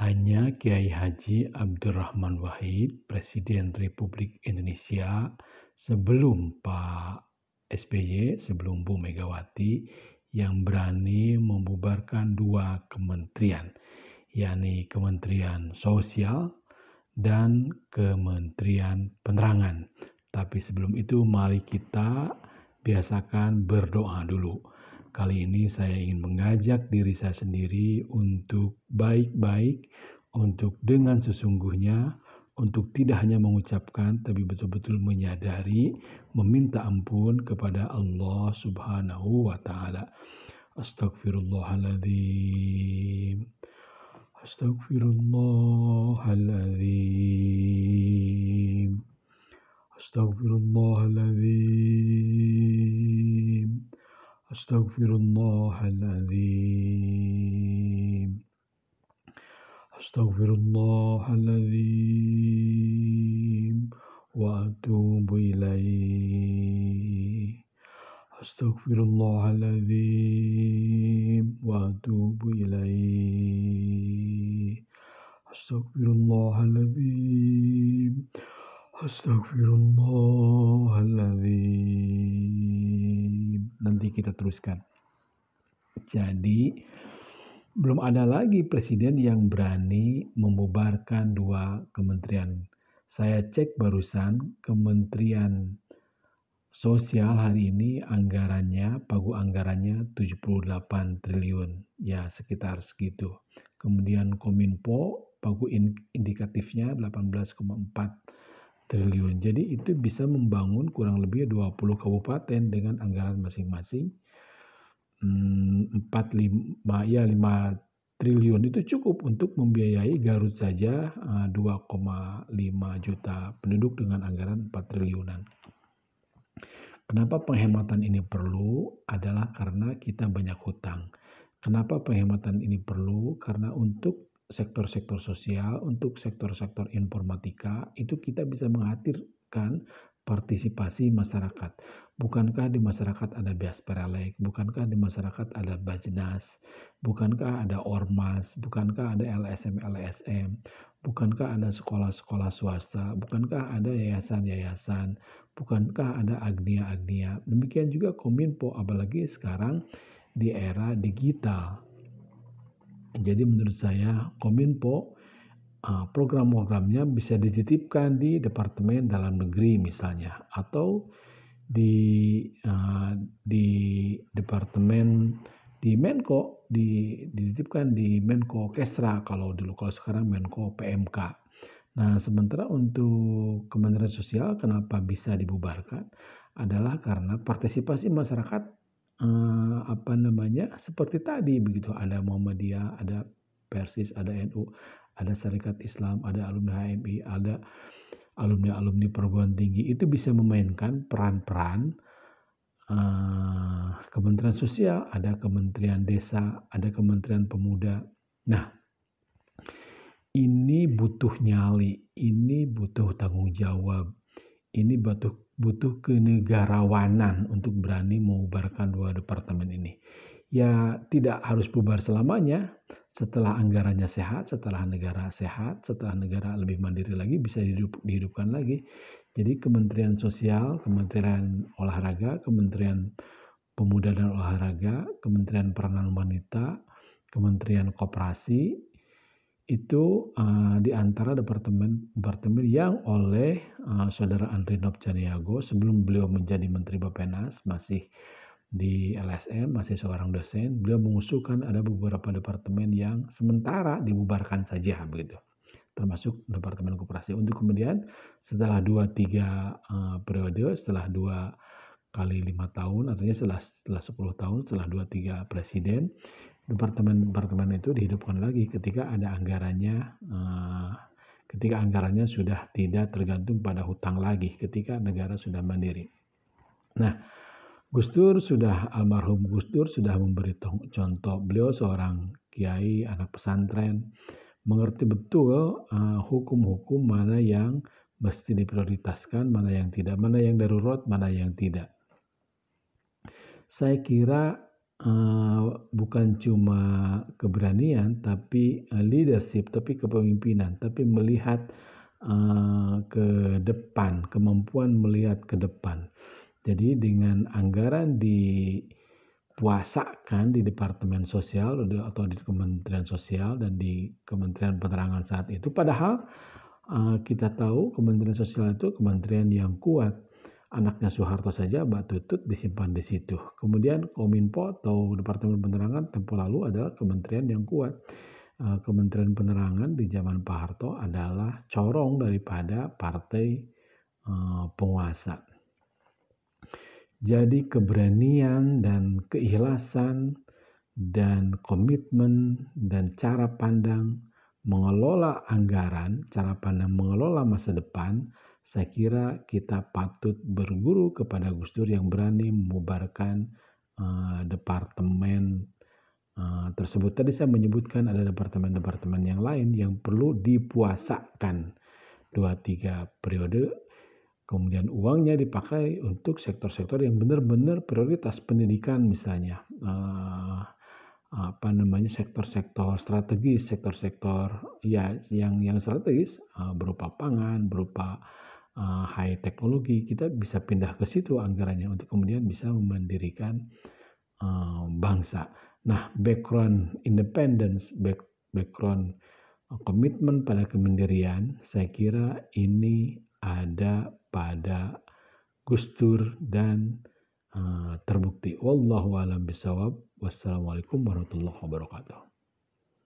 hanya Kiai Haji Abdurrahman Wahid, Presiden Republik Indonesia sebelum Pak SBY, sebelum Bu Megawati yang berani membubarkan dua kementerian, yakni Kementerian Sosial dan Kementerian Penerangan. Tapi sebelum itu mari kita biasakan berdoa dulu. Kali ini saya ingin mengajak diri saya sendiri untuk baik-baik, untuk dengan sesungguhnya, untuk tidak hanya mengucapkan, tapi betul-betul menyadari, meminta ampun kepada Allah Subhanahu wa Ta'ala. Astagfirullahaladzim. Astagfirullahaladzim. Astagfirullahaladzim. أستغفر الله العظيم أستغفر الله العظيم وأتوب إليه أستغفر الله العظيم وأتوب إليه أستغفر الله العظيم أستغفر الله العظيم nanti kita teruskan. Jadi belum ada lagi presiden yang berani membubarkan dua kementerian. Saya cek barusan Kementerian Sosial hari ini anggarannya, pagu anggarannya 78 triliun. Ya, sekitar segitu. Kemudian Kominfo, pagu indikatifnya 18,4 triliun. Jadi itu bisa membangun kurang lebih 20 kabupaten dengan anggaran masing-masing hmm, 4 ya 5 triliun itu cukup untuk membiayai Garut saja 2,5 eh, juta penduduk dengan anggaran 4 triliunan. Kenapa penghematan ini perlu? Adalah karena kita banyak hutang. Kenapa penghematan ini perlu? Karena untuk sektor-sektor sosial, untuk sektor-sektor informatika, itu kita bisa menghadirkan partisipasi masyarakat. Bukankah di masyarakat ada bias paralek Bukankah di masyarakat ada Bajnas? Bukankah ada Ormas? Bukankah ada LSM-LSM? Bukankah ada sekolah-sekolah swasta? Bukankah ada yayasan-yayasan? Bukankah ada agnia-agnia? Demikian juga Kominfo, apalagi sekarang di era digital jadi menurut saya Kominfo e, program-programnya bisa dititipkan di Departemen Dalam Negeri misalnya atau di e, di Departemen di Menko di, dititipkan di Menko Kesra kalau dulu kalau sekarang Menko PMK. Nah sementara untuk Kementerian Sosial kenapa bisa dibubarkan adalah karena partisipasi masyarakat uh, apa namanya seperti tadi begitu ada Muhammadiyah, ada Persis, ada NU, ada Serikat Islam, ada alumni HMI, ada alumni-alumni perguruan tinggi itu bisa memainkan peran-peran uh, Kementerian Sosial, ada Kementerian Desa, ada Kementerian Pemuda. Nah, ini butuh nyali, ini butuh tanggung jawab ini butuh butuh kenegarawanan untuk berani mengubarkan dua departemen ini. Ya tidak harus bubar selamanya, setelah anggarannya sehat, setelah negara sehat, setelah negara lebih mandiri lagi bisa dihidup, dihidupkan lagi. Jadi Kementerian Sosial, Kementerian Olahraga, Kementerian Pemuda dan Olahraga, Kementerian Peranan Wanita, Kementerian Koperasi, itu uh, di antara departemen-departemen yang oleh uh, saudara Andri Nopcaniago sebelum beliau menjadi Menteri Bapenas masih di LSM masih seorang dosen beliau mengusulkan ada beberapa departemen yang sementara dibubarkan saja begitu termasuk departemen koperasi untuk kemudian setelah dua tiga uh, periode setelah dua kali lima tahun artinya setelah setelah sepuluh tahun setelah dua tiga presiden departemen-departemen itu dihidupkan lagi ketika ada anggarannya eh, ketika anggarannya sudah tidak tergantung pada hutang lagi ketika negara sudah mandiri. Nah, Gus Dur sudah almarhum Gus Dur sudah memberi contoh beliau seorang kiai anak pesantren mengerti betul eh, hukum-hukum uh, mana yang mesti diprioritaskan, mana yang tidak, mana yang darurat, mana yang tidak. Saya kira Eh, bukan cuma keberanian tapi eh, leadership tapi kepemimpinan tapi melihat eh, ke depan kemampuan melihat ke depan jadi dengan anggaran dipuasakan di Departemen Sosial atau di Kementerian Sosial dan di Kementerian Penerangan saat itu padahal kita tahu Kementerian Sosial itu kementerian yang kuat anaknya Soeharto saja batutut disimpan di situ. Kemudian Kominfo atau Departemen Penerangan tempo lalu adalah kementerian yang kuat. Eh, kementerian Penerangan di zaman Pak Harto adalah corong daripada partai eh, penguasa. Jadi keberanian dan keikhlasan dan komitmen dan cara pandang mengelola anggaran, cara pandang mengelola masa depan saya kira kita patut berguru kepada Gus Dur yang berani membubarkan uh, departemen uh, tersebut. Tadi saya menyebutkan ada departemen-departemen yang lain yang perlu dipuasakan dua tiga periode. Kemudian uangnya dipakai untuk sektor-sektor yang benar-benar prioritas pendidikan misalnya. Uh, apa namanya sektor-sektor strategis, sektor-sektor ya yang yang strategis berupa pangan, berupa uh, high teknologi, kita bisa pindah ke situ anggarannya untuk kemudian bisa memandirikan uh, eh, bangsa. Nah, background independence, back, background komitmen eh, pada kemendirian, saya kira ini ada pada Gus Dur dan uh, terbukti. Wallahu a'lam bisawab Wassalamualaikum warahmatullahi wabarakatuh.